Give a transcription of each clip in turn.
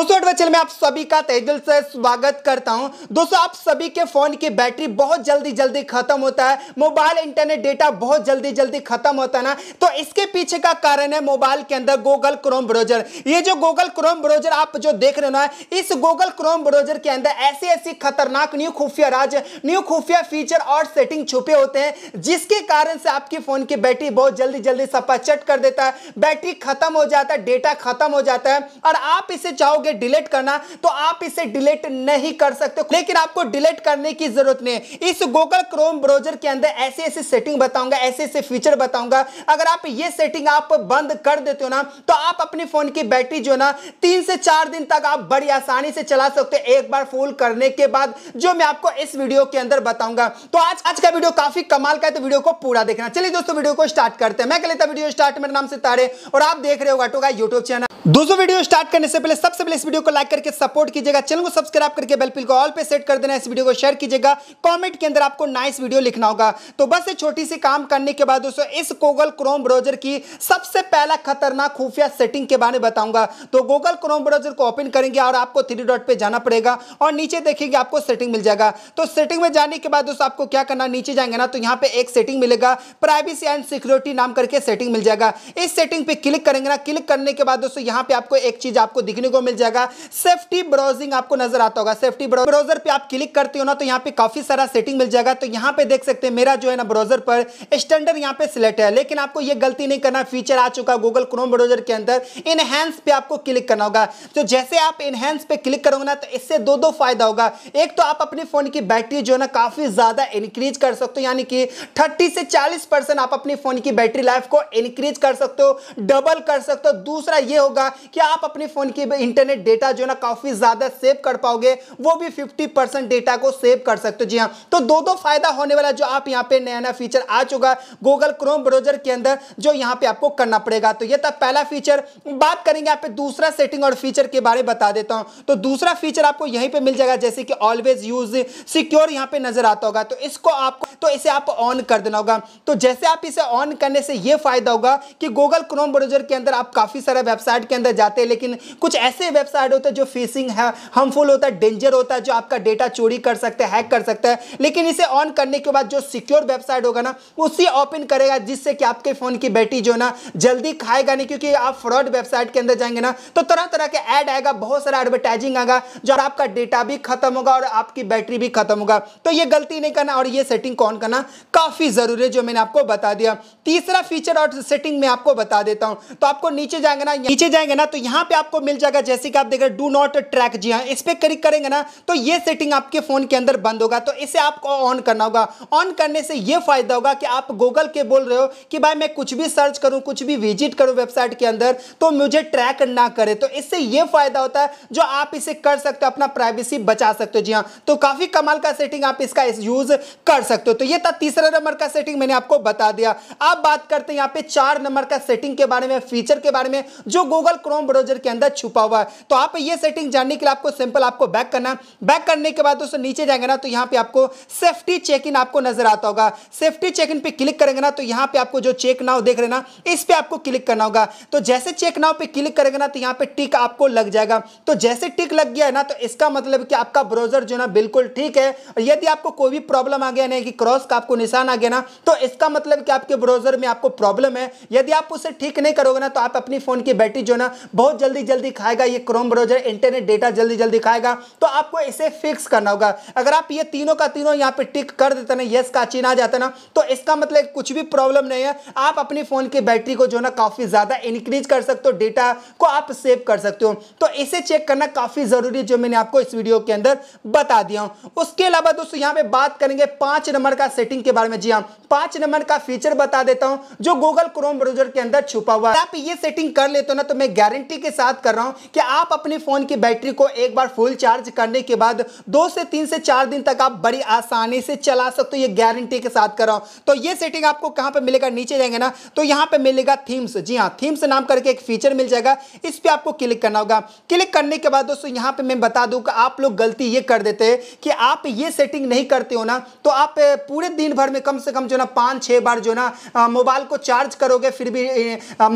दोस्तों एडवेंचर में आप सभी का तेजल से स्वागत करता हूं दोस्तों आप सभी के फोन की बैटरी बहुत जल्दी जल्दी खत्म होता है मोबाइल इंटरनेट डेटा बहुत जल्दी जल्दी खत्म होता है ना तो इसके पीछे का कारण है मोबाइल के अंदर गूगल क्रोम ब्राउजर ये जो गूगल क्रोम ब्राउजर आप जो देख रहे हो ना इस गूगल क्रोम ब्राउजर के अंदर ऐसी ऐसी खतरनाक न्यू खुफिया राज न्यू खुफिया फीचर और सेटिंग छुपे होते हैं जिसके कारण से आपकी फोन की बैटरी बहुत जल्दी जल्दी सपाचट कर देता है बैटरी खत्म हो जाता है डेटा खत्म हो जाता है और आप इसे चाहोगे चाहोगे डिलीट करना तो आप इसे डिलीट नहीं कर सकते लेकिन आपको डिलीट करने की जरूरत नहीं है इस गूगल क्रोम ब्राउजर के अंदर ऐसे ऐसे सेटिंग बताऊंगा ऐसे ऐसे फीचर बताऊंगा अगर आप ये सेटिंग आप बंद कर देते हो ना तो आप अपने फोन की बैटरी जो ना तीन से चार दिन तक आप बड़ी आसानी से चला सकते हो एक बार फुल करने के बाद जो मैं आपको इस वीडियो के अंदर बताऊंगा तो आज आज का वीडियो काफी कमाल का है तो वीडियो को पूरा देखना चलिए दोस्तों वीडियो को स्टार्ट करते हैं मैं कहता वीडियो स्टार्ट मेरे नाम से तारे और आप देख रहे हो गाटो का यूट्यूब चैनल दोस्तों वीडियो स्टार्ट करने से पहले सबसे पहले इस वीडियो को लाइक करके सपोर्ट कीजिएगा चैनल को सब्सक्राइब करके बेलपिल को ऑल पे सेट कर देना इस वीडियो को शेयर कीजिएगा कॉमेंट के अंदर आपको नाइस वीडियो लिखना होगा तो बस ये छोटी सी काम करने के बाद दोस्तों इस गूगल क्रोम ब्राउजर की सबसे पहला खतरनाक खुफिया सेटिंग के बारे में बताऊंगा तो गूगल क्रोम ब्राउजर को ओपन करेंगे और आपको थ्री डॉट पर जाना पड़ेगा और नीचे देखेंगे आपको सेटिंग मिल जाएगा तो सेटिंग में जाने के बाद दोस्तों आपको क्या करना नीचे जाएंगे ना तो यहाँ पे एक सेटिंग मिलेगा प्राइवेसी एंड सिक्योरिटी नाम करके सेटिंग मिल जाएगा इस सेटिंग पे क्लिक करेंगे ना क्लिक करने के बाद दोस्तों यहाँ पे आपको एक चीज आपको दिखने को मिल जाएगा सेफ्टी ब्राउजिंग आपको नजर आता होगा सेफ्टी ब्राउजर पे आप क्लिक करते हो ना तो यहाँ पे काफी सारा सेटिंग मिल जाएगा तो यहाँ पे देख सकते हैं मेरा जो है ना ब्राउजर पर स्टैंडर्ड यहाँ पे सिलेक्ट है लेकिन आपको ये गलती नहीं करना फीचर आ चुका गूगल क्रोम ब्राउजर के अंदर इनहेंस पे आपको क्लिक करना होगा तो जैसे आप इनहेंस पे क्लिक करोगे ना तो इससे दो दो फायदा होगा एक तो आप अपने फोन की बैटरी जो है ना काफी ज्यादा इंक्रीज कर सकते हो यानी कि थर्टी से चालीस आप अपने फोन की बैटरी लाइफ को इंक्रीज कर सकते हो डबल कर सकते हो दूसरा ये होगा कि आप अपने फोन की इंटरनेट अपने डेटा जो है ना काफी ज्यादा सेव कर पाओगे वो भी 50 परसेंट डेटा को सेव कर सकते हो जी हाँ तो दो दो फायदा होने वाला जो आप यहाँ पे नया नया फीचर आ चुका है गूगल क्रोम ब्राउजर के अंदर जो यहाँ पे आपको करना पड़ेगा तो ये था पहला फीचर बात करेंगे यहाँ पे दूसरा सेटिंग और फीचर के बारे में बता देता हूँ तो दूसरा फीचर आपको यहीं पर मिल जाएगा जैसे कि ऑलवेज यूज सिक्योर यहाँ पे नजर आता होगा तो इसको आपको तो इसे आप ऑन कर देना होगा तो जैसे आप इसे ऑन करने से ये फायदा होगा कि गूगल क्रोम ब्राउजर के अंदर आप काफी सारे वेबसाइट के अंदर जाते हैं लेकिन कुछ ऐसे लेफ्ट साइड होता है जो फिशिंग है हार्मफुल होता है डेंजर होता है जो आपका डेटा चोरी कर सकता है हैक कर सकता है लेकिन इसे ऑन करने के बाद जो सिक्योर वेबसाइट होगा ना उसी ओपन करेगा जिससे कि आपके फ़ोन की बैटरी जो ना जल्दी खाएगा नहीं क्योंकि आप फ्रॉड वेबसाइट के अंदर जाएंगे ना तो तरह तरह के ऐड आएगा बहुत सारा एडवर्टाइजिंग आएगा जो आपका डेटा भी खत्म होगा और आपकी बैटरी भी खत्म होगा तो ये गलती नहीं करना और ये सेटिंग कौन करना काफ़ी ज़रूरी है जो मैंने आपको बता दिया तीसरा फीचर और सेटिंग में आपको बता देता हूं तो आपको नीचे जाएंगे ना नीचे जाएंगे ना तो यहां पे आपको मिल जाएगा जैसे जैसे कि आप देख रहे डू नॉट ट्रैक जी हाँ इस पर क्लिक करेंगे ना तो ये सेटिंग आपके फोन के अंदर बंद होगा तो इसे आपको ऑन करना होगा ऑन करने से ये फायदा होगा कि आप गूगल के बोल रहे हो कि भाई मैं कुछ भी सर्च करूं कुछ भी विजिट करूं वेबसाइट के अंदर तो मुझे ट्रैक ना करे तो इससे ये फायदा होता है जो आप इसे कर सकते हो अपना प्राइवेसी बचा सकते हो जी हाँ तो काफी कमाल का सेटिंग आप इसका इस यूज कर सकते हो तो ये था तीसरा नंबर का सेटिंग मैंने आपको बता दिया आप बात करते हैं यहाँ पे चार नंबर का सेटिंग के बारे में फीचर के बारे में जो गूगल क्रोम ब्राउजर के अंदर छुपा हुआ है तो आप ये सेटिंग जानने के लिए आपको सिंपल आपको बैक करना बैक करने के बाद दोस्तों नीचे जाएंगे ना तो यहाँ पे आपको सेफ्टी चेक इन आपको नजर आता होगा सेफ्टी चेक इन पे क्लिक करेंगे ना तो यहाँ पे आपको जो चेक नाव देख रहे ना इस पर आपको क्लिक करना होगा तो जैसे चेक नाव पे क्लिक करेंगे ना तो यहाँ पे टिक आपको लग जाएगा तो जैसे टिक लग गया है ना तो इसका मतलब कि आपका ब्राउजर जो ना बिल्कुल ठीक है और यदि आपको कोई भी प्रॉब्लम आ गया ना कि क्रॉस का आपको निशान आ गया ना तो इसका मतलब कि आपके ब्राउजर में आपको प्रॉब्लम है यदि आप उसे ठीक नहीं करोगे ना तो आप अपनी फोन की बैटरी जो ना बहुत जल्दी जल्दी खाएगा ये क्रोम ब्राउजर इंटरनेट डेटा जल्दी जल्दी खाएगा तो आपको इसे फिक्स करना होगा अगर आप ये तीनों का तीनों यहाँ पे टिक कर देते ना यस का चीन आ जाता ना तो इसका मतलब कुछ भी प्रॉब्लम नहीं है आप अपनी फ़ोन की बैटरी को जो ना काफ़ी ज़्यादा इंक्रीज कर सकते हो डेटा को आप सेव कर सकते हो तो इसे चेक करना काफ़ी ज़रूरी है जो मैंने आपको इस वीडियो के अंदर बता दिया हूं उसके अलावा दोस्तों यहाँ पे बात करेंगे पांच नंबर का सेटिंग के बारे में जी हाँ पांच नंबर का फीचर बता देता हूं जो गूगल क्रोम ब्राउजर के अंदर छुपा हुआ है आप ये सेटिंग कर लेते हो ना तो मैं गारंटी के साथ कर रहा हूं कि आप आप अपने फ़ोन की बैटरी को एक बार फुल चार्ज करने के बाद दो से तीन से चार दिन तक आप बड़ी आसानी से चला सकते हो ये गारंटी के साथ कर रहा हूं तो ये सेटिंग आपको कहां पे मिलेगा नीचे जाएंगे ना तो यहां पे मिलेगा थीम्स जी हाँ थीम्स नाम करके एक फीचर मिल जाएगा इस पर आपको क्लिक करना होगा क्लिक करने के बाद दोस्तों यहां पर मैं बता दूं कि आप लोग गलती ये कर देते हैं कि आप ये सेटिंग नहीं करते हो ना तो आप पूरे दिन भर में कम से कम जो ना पांच छह बार जो ना मोबाइल को चार्ज करोगे फिर भी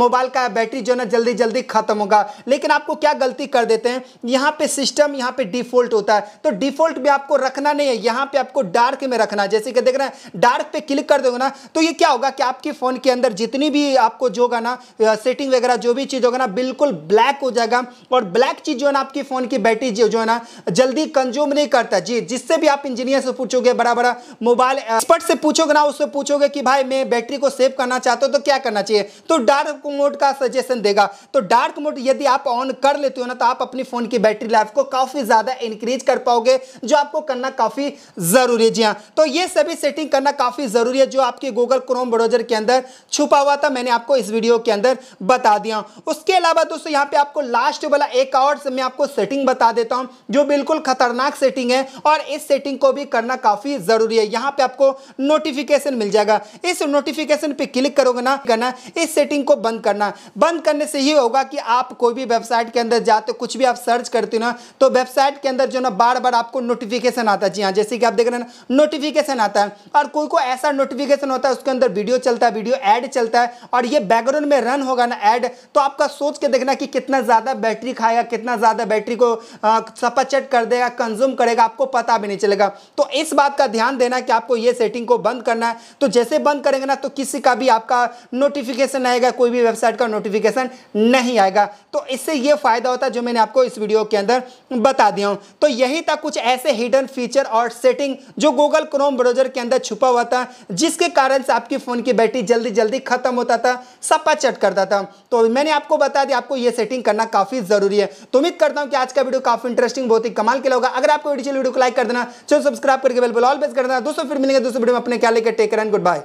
मोबाइल का बैटरी जो ना जल्दी जल्दी खत्म होगा लेकिन आपको क्या गलती गलती कर देते हैं यहाँ पे सिस्टम यहाँ पे डिफॉल्ट होता है तो डिफॉल्ट भी आपको रखना नहीं है यहाँ पे आपको डार्क में रखना है जैसे कि देख रहे हैं डार्क पे क्लिक कर दोगे ना तो ये क्या होगा कि आपके फ़ोन के अंदर जितनी भी आपको जो होगा ना सेटिंग वगैरह जो भी चीज़ होगा ना बिल्कुल ब्लैक हो जाएगा और ब्लैक चीज़ जो है ना आपकी फ़ोन की बैटरी जो है ना जल्दी कंज्यूम नहीं करता जी जिससे भी आप इंजीनियर से पूछोगे बड़ा बड़ा मोबाइल एक्सपर्ट से पूछोगे ना उससे पूछोगे कि भाई मैं बैटरी को सेव करना चाहता हूँ तो क्या करना चाहिए तो डार्क मोड का सजेशन देगा तो डार्क मोड यदि आप ऑन कर ले लेते हो ना तो आप अपनी फ़ोन की बैटरी लाइफ को काफ़ी ज़्यादा इंक्रीज कर पाओगे जो आपको करना काफ़ी ज़रूरी है जी हाँ तो ये सभी सेटिंग करना काफ़ी ज़रूरी है जो आपके गूगल क्रोम ब्रोजर के अंदर छुपा हुआ था मैंने आपको इस वीडियो के अंदर बता दिया उसके अलावा दोस्तों यहाँ पे आपको लास्ट वाला एक और मैं आपको सेटिंग बता देता हूँ जो बिल्कुल खतरनाक सेटिंग है और इस सेटिंग को भी करना काफ़ी ज़रूरी है यहाँ पे आपको नोटिफिकेशन मिल जाएगा इस नोटिफिकेशन पे क्लिक करोगे ना करना इस सेटिंग को बंद करना बंद करने से ही होगा कि आप कोई भी वेबसाइट के अंदर जाते हो कुछ भी आप सर्च करते हो ना तो वेबसाइट के अंदर जो ना बार बार आपको नोटिफिकेशन आता है जी हाँ जैसे कि आप देख रहे हैं नोटिफिकेशन आता है और कोई कोई ऐसा नोटिफिकेशन होता है उसके अंदर वीडियो चलता है वीडियो ऐड चलता है और ये बैकग्राउंड में रन होगा ना ऐड तो आपका सोच के देखना कि कितना ज़्यादा बैटरी खाएगा कितना ज़्यादा बैटरी को सपाचट कर देगा कंज्यूम करेगा आपको पता भी नहीं चलेगा तो इस बात का ध्यान देना कि आपको ये सेटिंग को बंद करना है तो जैसे बंद करेंगे ना तो किसी का भी आपका नोटिफिकेशन आएगा कोई भी वेबसाइट का नोटिफिकेशन नहीं आएगा तो इससे ये फायदा होता है जो मैंने आपको इस वीडियो के अंदर बता दिया हूं तो यही था कुछ ऐसे हिडन फीचर और सेटिंग जो गूगल क्रोम ब्राउजर के अंदर छुपा हुआ था जिसके कारण से आपकी फ़ोन की बैटरी जल्दी जल्दी ख़त्म होता था सपा चट करता था तो मैंने आपको बता दिया आपको यह सेटिंग करना काफ़ी ज़रूरी है तो उम्मीद करता हूं कि आज का वीडियो काफ़ी इंटरेस्टिंग बहुत ही कमाल के होगा अगर आपको वीडियो को लाइक कर देना चलो सब्सक्राइब करके बिल्कुल ऑल बेस्ट कर देना दोस्तों फिर मिलेंगे दोस्तों वीडियो में अपने क्या लेकर टेक एंड गुड बाय